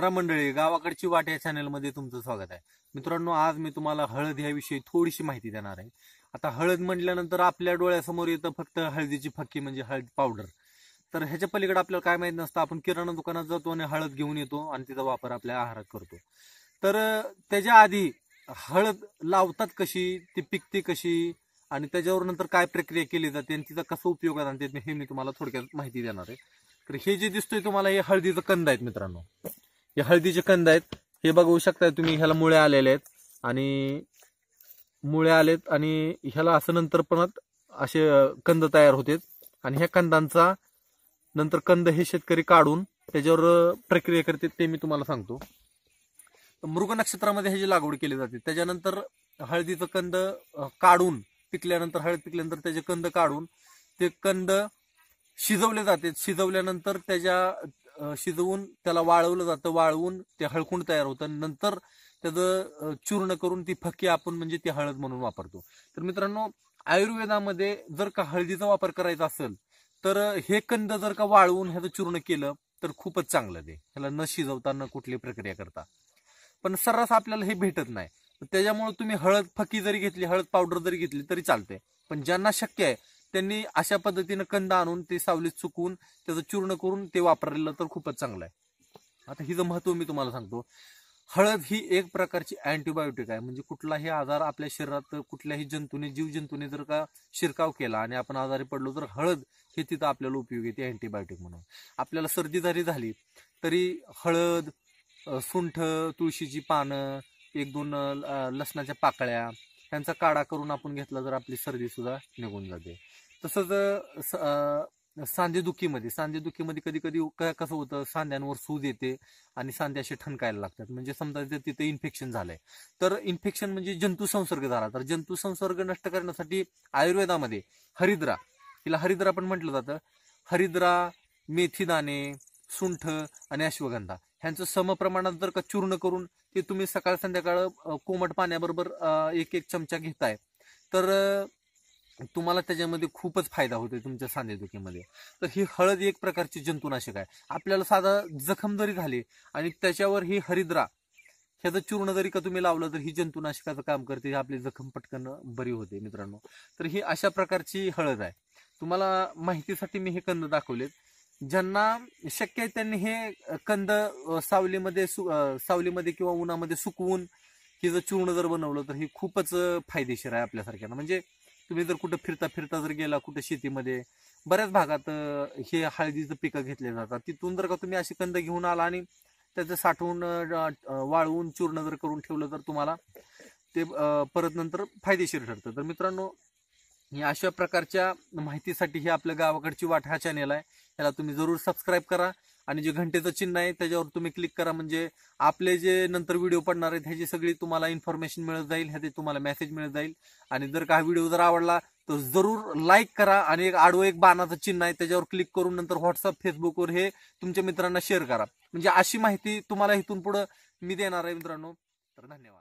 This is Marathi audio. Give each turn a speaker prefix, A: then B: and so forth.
A: राम मंडळी गावाकडची वाट या चॅनलमध्ये तुमचं स्वागत आहे मित्रांनो आज मी तुम्हाला हळद याविषयी थोडीशी माहिती देणार आहे आता हळद म्हटल्यानंतर आपल्या डोळ्यासमोर येतं फक्त हळदीची फक्की म्हणजे हळद पावडर तर ह्याच्या पलीकडे आपल्याला काय माहीत नसतं आपण किराणा दुकानात जातो आणि हळद घेऊन येतो आणि तिचा वापर आपल्या आहारात करतो तर त्याच्या आधी हळद लावतात कशी ती पिकते कशी आणि त्याच्यावर नंतर काय प्रक्रिया केली जाते आणि तिचा कसा उपयोग आणते हे मी तुम्हाला थोडक्यात माहिती देणार आहे तर हे जे दिसतोय तुम्हाला हे हळदीचं कंद आहेत मित्रांनो हे हळदीचे कंद आहेत हे बघू शकताय तुम्ही ह्याला मुळे आलेले आहेत आणि मुळे आलेत आणि ह्याला असं नंतर पण असे कंद तयार होते आणि ह्या कंदांचा नंतर कंद हे शेतकरी काढून त्याच्यावर प्रक्रिया करते ते मी तुम्हाला सांगतो मृग नक्षत्रामध्ये हे ह्याची लागवड केली जाते त्याच्यानंतर हळदीचं कंद काढून पिकल्यानंतर हळद पिकल्यानंतर त्याचे कंद काढून ते कंद शिजवले जाते शिजवल्यानंतर त्याच्या शिजवून त्याला वाळवलं जातं वाळवून ते हळकुंड तयार होतं नंतर त्याचं चूर्ण करून ती फक्की आपण म्हणजे ती हळद म्हणून वापरतो तर मित्रांनो आयुर्वेदामध्ये जर का हळदीचा वापर करायचा असेल तर हे कंद जर का वाळवून ह्याचं चूर्ण केलं तर खूपच चांगलं ते ह्याला न शिजवता न कुठली प्रक्रिया करता पण सर्रास आपल्याला हे भेटत नाही त्याच्यामुळे तुम्ही हळद फकी जरी घेतली हळद पावडर जरी घेतली तरी चालते पण ज्यांना शक्य आहे त्यांनी अशा पद्धतीनं कंद आणून ते सावलीत चुकून त्याचं चूर्ण करून ते वापरलेलं तर खूपच चांगलं आहे आता हिचं महत्व मी तुम्हाला सांगतो हळद ही एक प्रकारची अँटीबायोटिक आहे म्हणजे कुठलाही आजार आपल्या शरीरात कुठल्याही जंतूने जीवजंतूने जर का शिरकाव केला आणि आपण आजारी पडलो तर हळद हे तिथं आपल्याला उपयोगी येते अँटीबायोटिक म्हणून आपल्याला सर्दी जरी झाली तरी हळद सुंठ तुळशीची पानं एक दोन लसणाच्या पाकळ्या त्यांचा काढा करून आपण घेतला तर आपली सर्दी सुद्धा निघून जाते तसंच सांधेदुखीमध्ये सांधेदुखीमध्ये कधी कधी कसं होतं सांध्यांवर सूज येते आणि सांधे असे ठणकायला लागतात म्हणजे समजा तिथे इन्फेक्शन झालंय तर इन्फेक्शन म्हणजे जंतू संसर्ग झाला तर जंतू संसर्ग नष्ट करण्यासाठी आयुर्वेदामध्ये हरिद्रा तिला हरिद्रा पण म्हटलं जातं हरिद्रा मेथीदाणे सुंठ आणि अश्वगंधा ह्यांचं समप्रमाणात जर का चूर्ण करून ते तुम्ही सकाळ संध्याकाळ कोमट पाण्याबरोबर एक एक चमचा घेताय तर तुम्हाला त्याच्यामध्ये खूपच फायदा होतो तुमच्या सांधेदुखीमध्ये तर ही हळद एक प्रकारची जंतुनाशक आहे आपल्याला साधा जखम जरी झाली आणि त्याच्यावर ही हरिद्रा ह्याचं चूर्ण जरी का तुम्ही लावलं तर ही जंतुनाशकाचं काम करते आपली जखम पटकन बरी होते मित्रांनो तर ही अशा प्रकारची हळद आहे तुम्हाला माहितीसाठी मी हे कन्न दाखवलेत ज्यांना शक्य आहे त्यांनी हे कंद सावलीमध्ये सु सावलीमध्ये किंवा उन्हामध्ये सुकवून हे जर चूर्ण जर बनवलं तर हे खूपच फायदेशीर आहे आपल्यासारख्यांना म्हणजे तुम्ही जर कुठं फिरता फिरता जर गेला कुठं शेतीमध्ये बऱ्याच भागात हे हळदीचं पिकं घेतले जातात तिथून जर का तुम्ही अशी कंद घेऊन आला आणि त्याचं साठवून वाळवून चूर्ण जर करून ठेवलं तर तुम्हाला ते परत नंतर फायदेशीर ठरतं तर मित्रांनो अशा प्रकारच्या माहितीसाठी ही आपल्या गावाकडची वाट हा चॅनेल आहे त्याला तुम्ही जरूर सबस्क्राईब करा आणि जे घंटेचं चिन्ह आहे त्याच्यावर तुम्ही क्लिक करा म्हणजे आपले जे नंतर व्हिडिओ पडणार आहेत ह्याची सगळी तुम्हाला इन्फॉर्मेशन मिळत जाईल ह्याचे तुम्हाला मेसेज मिळत जाईल आणि जर का व्हिडिओ जर आवडला तर जरूर लाईक करा आणि एक आडवं एक बाणाचं चिन्ह आहे त्याच्यावर क्लिक करून नंतर व्हॉट्सअप फेसबुकवर हे तुमच्या मित्रांना शेअर करा म्हणजे अशी माहिती तुम्हाला इथून पुढं मी देणार आहे मित्रांनो तर धन्यवाद